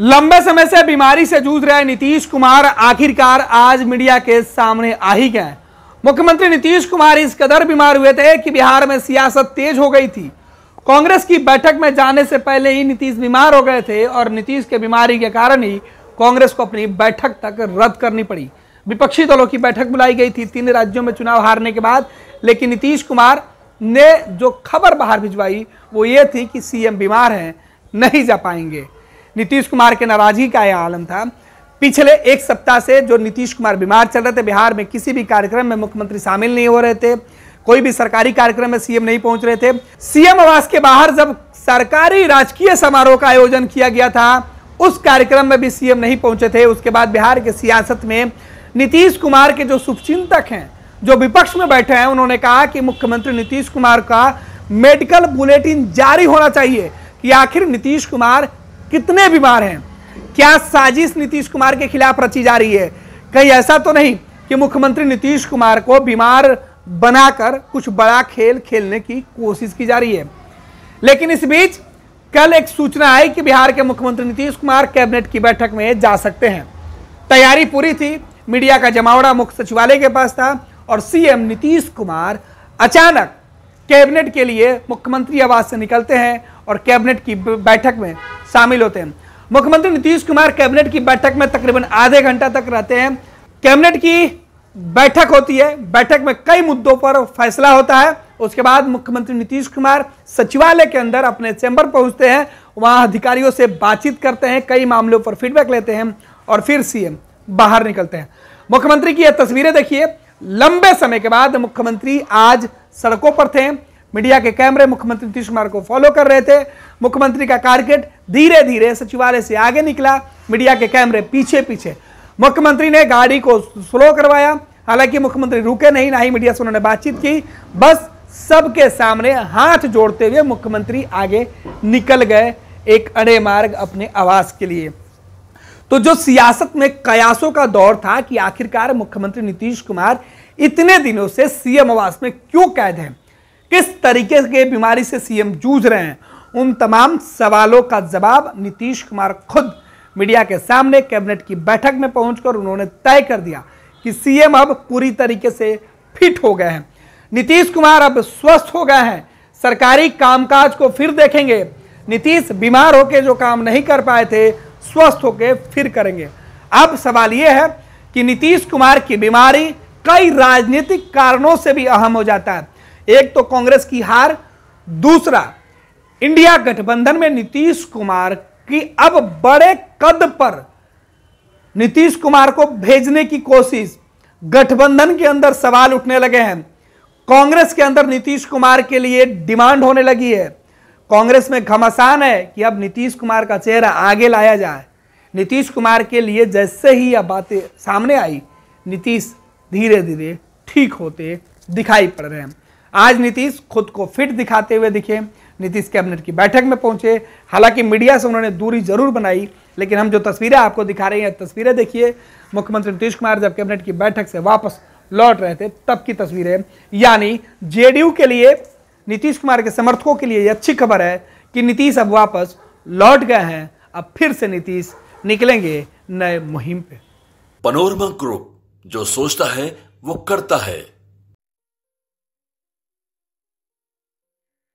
लंबे समय से बीमारी से जूझ रहे नीतीश कुमार आखिरकार आज मीडिया के सामने आ ही गए मुख्यमंत्री नीतीश कुमार इस कदर बीमार हुए थे कि बिहार में सियासत तेज हो गई थी कांग्रेस की बैठक में जाने से पहले ही नीतीश बीमार हो गए थे और नीतीश के बीमारी के कारण ही कांग्रेस को अपनी बैठक तक रद्द करनी पड़ी विपक्षी दलों की बैठक बुलाई गई थी तीन राज्यों में चुनाव हारने के बाद लेकिन नीतीश कुमार ने जो खबर बाहर भिजवाई वो ये थी कि सीएम बीमार हैं नहीं जा पाएंगे नीतीश कुमार के नाराजगी का यह आलम था पिछले एक सप्ताह से जो नीतीश कुमार बीमार चल रहे थे बिहार में किसी भी कार्यक्रम में मुख्यमंत्री शामिल नहीं हो रहे थे कोई भी सरकारी कार्यक्रम में सीएम नहीं पहुंच रहे थे सीएम आवास के बाहर जब सरकारी राजकीय समारोह का आयोजन किया गया था उस कार्यक्रम में भी सीएम नहीं पहुंचे थे उसके बाद बिहार के सियासत में नीतीश कुमार के जो शुभचिंतक हैं जो विपक्ष में बैठे हैं उन्होंने कहा कि मुख्यमंत्री नीतीश कुमार का मेडिकल बुलेटिन जारी होना चाहिए कि आखिर नीतीश कुमार कितने बीमार हैं क्या साजिश नीतीश कुमार के खिलाफ रची जा रही है कहीं ऐसा तो नहीं कि मुख्यमंत्री नीतीश कुमार को बीमार बनाकर कुछ बड़ा खेल खेलने की कोशिश की जा रही है लेकिन इस बीच कल एक सूचना आई कि बिहार के मुख्यमंत्री नीतीश कुमार कैबिनेट की बैठक में जा सकते हैं तैयारी पूरी थी मीडिया का जमावड़ा मुख्य सचिवालय के पास था और सीएम नीतीश कुमार अचानक कैबिनेट के लिए मुख्यमंत्री आवास से निकलते हैं और कैबिनेट की बैठक में शामिल होते हैं मुख्यमंत्री नीतीश कुमार कैबिनेट की बैठक में तकरीबन आधे घंटा तक रहते हैं कैबिनेट की बैठक होती है बैठक में कई मुद्दों पर फैसला होता है उसके बाद मुख्यमंत्री नीतीश कुमार सचिवालय के अंदर अपने चैंबर पहुंचते हैं वहां अधिकारियों से बातचीत करते हैं कई मामलों पर फीडबैक लेते हैं और फिर सीएम बाहर निकलते हैं मुख्यमंत्री की यह तस्वीरें देखिए लंबे समय के बाद मुख्यमंत्री आज सड़कों पर थे मीडिया के कैमरे मुख्यमंत्री नीतीश कुमार को फॉलो कर रहे थे मुख्यमंत्री का कारगेट धीरे धीरे सचिवालय से आगे निकला मीडिया के कैमरे पीछे पीछे मुख्यमंत्री ने गाड़ी को स्लो करवाया हालांकि मुख्यमंत्री रुके नहीं ना ही मीडिया से उन्होंने बातचीत की बस सबके सामने हाथ जोड़ते हुए मुख्यमंत्री आगे निकल गए एक अड़े मार्ग अपने आवास के लिए तो जो सियासत में कयासों का दौर था कि आखिरकार मुख्यमंत्री नीतीश कुमार इतने दिनों से सीएम आवास में क्यों कैद हैं किस तरीके के बीमारी से सीएम जूझ रहे हैं उन तमाम सवालों का जवाब नीतीश कुमार खुद मीडिया के सामने कैबिनेट की बैठक में पहुंचकर उन्होंने तय कर दिया कि सीएम अब पूरी तरीके से फिट हो गए हैं नीतीश कुमार अब स्वस्थ हो गए हैं सरकारी कामकाज को फिर देखेंगे नीतीश बीमार होकर जो काम नहीं कर पाए थे स्वस्थ होकर फिर करेंगे अब सवाल यह है कि नीतीश कुमार की बीमारी कई राजनीतिक कारणों से भी अहम हो जाता है एक तो कांग्रेस की हार दूसरा इंडिया गठबंधन में नीतीश कुमार की अब बड़े कद पर नीतीश कुमार को भेजने की कोशिश गठबंधन के अंदर सवाल उठने लगे हैं कांग्रेस के अंदर नीतीश कुमार के लिए डिमांड होने लगी है कांग्रेस में घमासान है कि अब नीतीश कुमार का चेहरा आगे लाया जाए नीतीश कुमार के लिए जैसे ही यह बातें सामने आई नीतीश धीरे धीरे ठीक होते दिखाई पड़ रहे हैं आज नीतीश खुद को फिट दिखाते हुए दिखे नीतीश कैबिनेट की बैठक में पहुंचे हालांकि मीडिया से उन्होंने दूरी जरूर बनाई लेकिन हम जो तस्वीरें आपको दिखा रहे हैं तस्वीरें देखिए मुख्यमंत्री नीतीश कुमार जब कैबिनेट की बैठक से वापस लौट रहे थे तब की तस्वीरें यानी जेडीयू के लिए नीतीश कुमार के समर्थकों के लिए ये अच्छी खबर है कि नीतीश अब वापस लौट गए हैं अब फिर से नीतीश निकलेंगे नए मुहिम पे पनोरमा ग्रुप जो सोचता है वो करता है